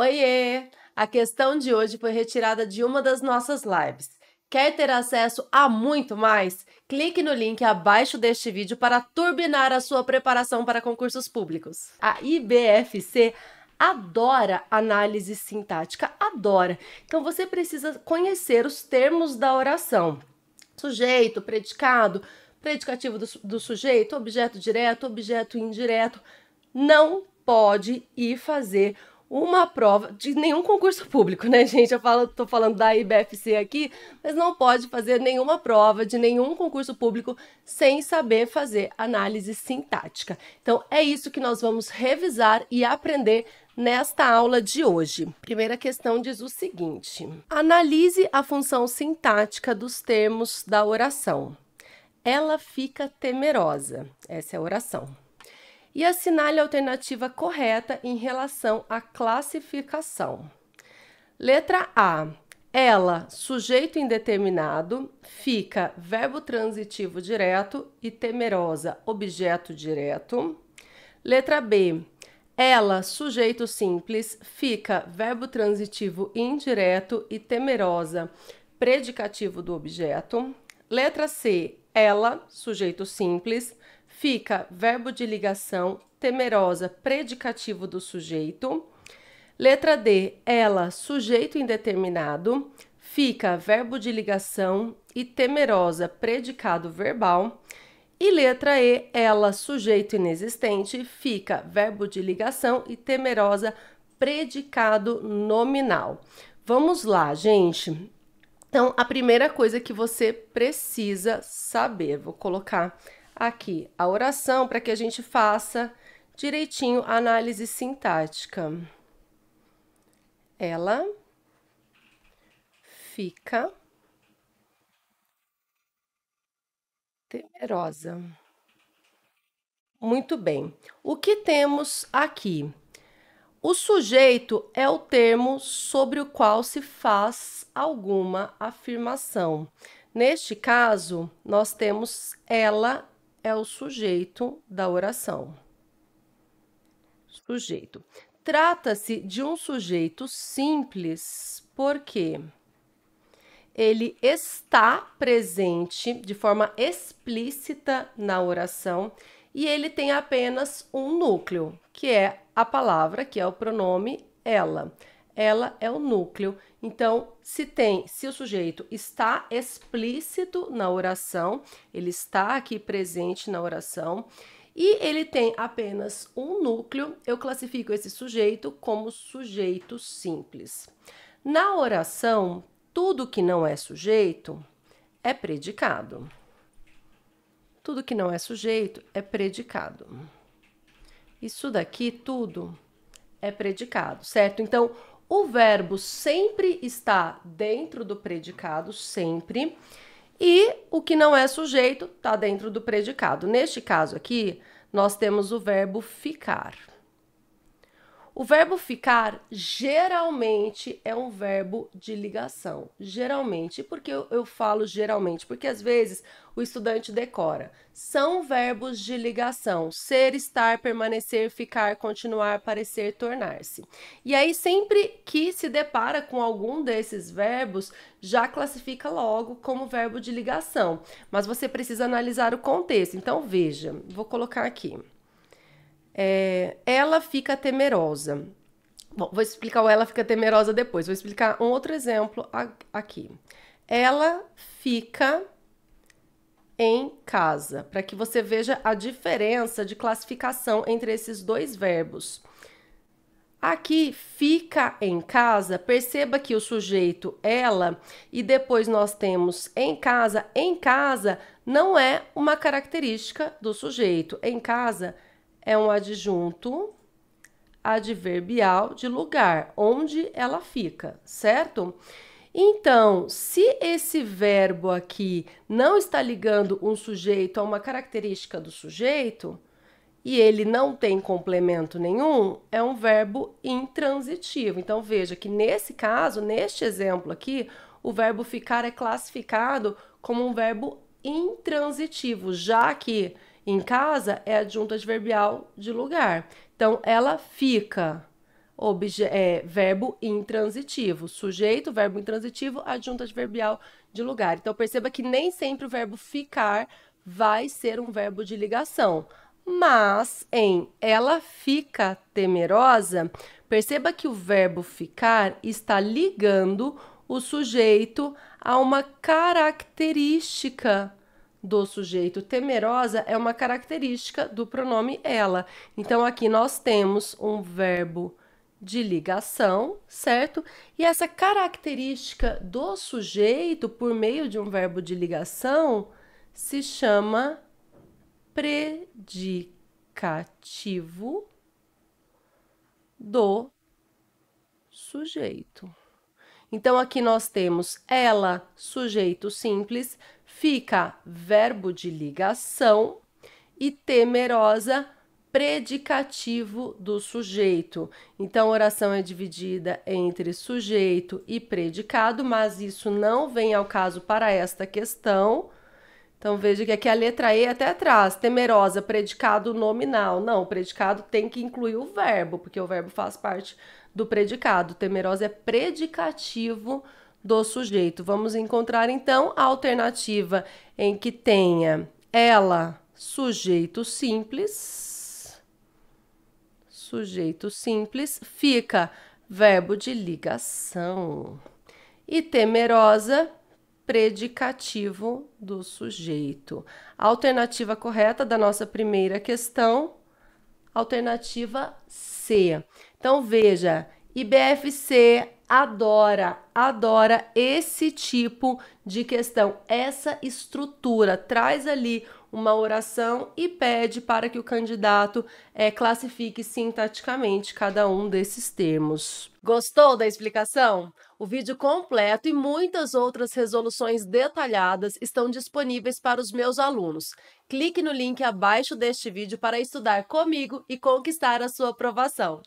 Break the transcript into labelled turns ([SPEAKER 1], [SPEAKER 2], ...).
[SPEAKER 1] Oiê! A questão de hoje foi retirada de uma das nossas lives. Quer ter acesso a muito mais? Clique no link abaixo deste vídeo para turbinar a sua preparação para concursos públicos. A IBFC adora análise sintática, adora. Então você precisa conhecer os termos da oração: sujeito, predicado, predicativo do, do sujeito, objeto direto, objeto indireto. Não pode ir fazer uma prova de nenhum concurso público, né, gente? Eu falo, tô falando da IBFC aqui, mas não pode fazer nenhuma prova de nenhum concurso público sem saber fazer análise sintática. Então, é isso que nós vamos revisar e aprender nesta aula de hoje. Primeira questão diz o seguinte: analise a função sintática dos termos da oração. Ela fica temerosa. Essa é a oração e assinale a alternativa correta em relação à classificação. Letra A. Ela, sujeito indeterminado, fica verbo transitivo direto e temerosa, objeto direto. Letra B. Ela, sujeito simples, fica verbo transitivo indireto e temerosa, predicativo do objeto. Letra C. Ela, sujeito simples, fica verbo de ligação, temerosa, predicativo do sujeito. Letra D, ela, sujeito indeterminado, fica verbo de ligação e temerosa, predicado verbal. E letra E, ela, sujeito inexistente, fica verbo de ligação e temerosa, predicado nominal. Vamos lá, gente. Então, a primeira coisa que você precisa saber, vou colocar aqui a oração para que a gente faça direitinho a análise sintática. Ela fica temerosa. Muito bem. O que temos aqui? O sujeito é o termo sobre o qual se faz alguma afirmação. Neste caso, nós temos ela é o sujeito da oração. Sujeito. Trata-se de um sujeito simples, porque ele está presente de forma explícita na oração e ele tem apenas um núcleo, que é a palavra, que é o pronome ela ela é o núcleo. Então, se tem, se o sujeito está explícito na oração, ele está aqui presente na oração, e ele tem apenas um núcleo, eu classifico esse sujeito como sujeito simples. Na oração, tudo que não é sujeito é predicado. Tudo que não é sujeito é predicado. Isso daqui tudo é predicado, certo? Então, o verbo sempre está dentro do predicado, sempre. E o que não é sujeito está dentro do predicado. Neste caso aqui, nós temos o verbo ficar. O verbo ficar geralmente é um verbo de ligação. Geralmente. Por que eu, eu falo geralmente? Porque às vezes o estudante decora. São verbos de ligação: ser, estar, permanecer, ficar, continuar, parecer, tornar-se. E aí, sempre que se depara com algum desses verbos, já classifica logo como verbo de ligação. Mas você precisa analisar o contexto. Então, veja, vou colocar aqui. É, ela fica temerosa. Bom, vou explicar o ela fica temerosa depois. Vou explicar um outro exemplo aqui. Ela fica em casa, para que você veja a diferença de classificação entre esses dois verbos. Aqui, fica em casa, perceba que o sujeito ela e depois nós temos em casa. Em casa não é uma característica do sujeito. Em casa é um adjunto adverbial de lugar, onde ela fica, certo? Então, se esse verbo aqui não está ligando um sujeito a uma característica do sujeito e ele não tem complemento nenhum, é um verbo intransitivo. Então, veja que nesse caso, neste exemplo aqui, o verbo ficar é classificado como um verbo intransitivo, já que em casa é adjunto adverbial de lugar. Então, ela fica. Obje é, verbo intransitivo. Sujeito, verbo intransitivo, adjunto adverbial de lugar. Então, perceba que nem sempre o verbo ficar vai ser um verbo de ligação. Mas em ela fica temerosa, perceba que o verbo ficar está ligando o sujeito a uma característica do sujeito temerosa é uma característica do pronome ela. Então aqui nós temos um verbo de ligação, certo? E essa característica do sujeito por meio de um verbo de ligação se chama predicativo do sujeito. Então aqui nós temos ela, sujeito simples, fica verbo de ligação e temerosa predicativo do sujeito. Então, a oração é dividida entre sujeito e predicado, mas isso não vem ao caso para esta questão. Então, veja que aqui a letra E até atrás, temerosa, predicado nominal. Não, o predicado tem que incluir o verbo, porque o verbo faz parte do predicado. Temerosa é predicativo do sujeito. Vamos encontrar então a alternativa em que tenha ela, sujeito simples. Sujeito simples fica verbo de ligação. E temerosa, predicativo do sujeito. alternativa correta da nossa primeira questão, alternativa C. Então veja, IBFC adora, adora esse tipo de questão, essa estrutura. Traz ali uma oração e pede para que o candidato é, classifique sintaticamente cada um desses termos. Gostou da explicação? O vídeo completo e muitas outras resoluções detalhadas estão disponíveis para os meus alunos. Clique no link abaixo deste vídeo para estudar comigo e conquistar a sua aprovação.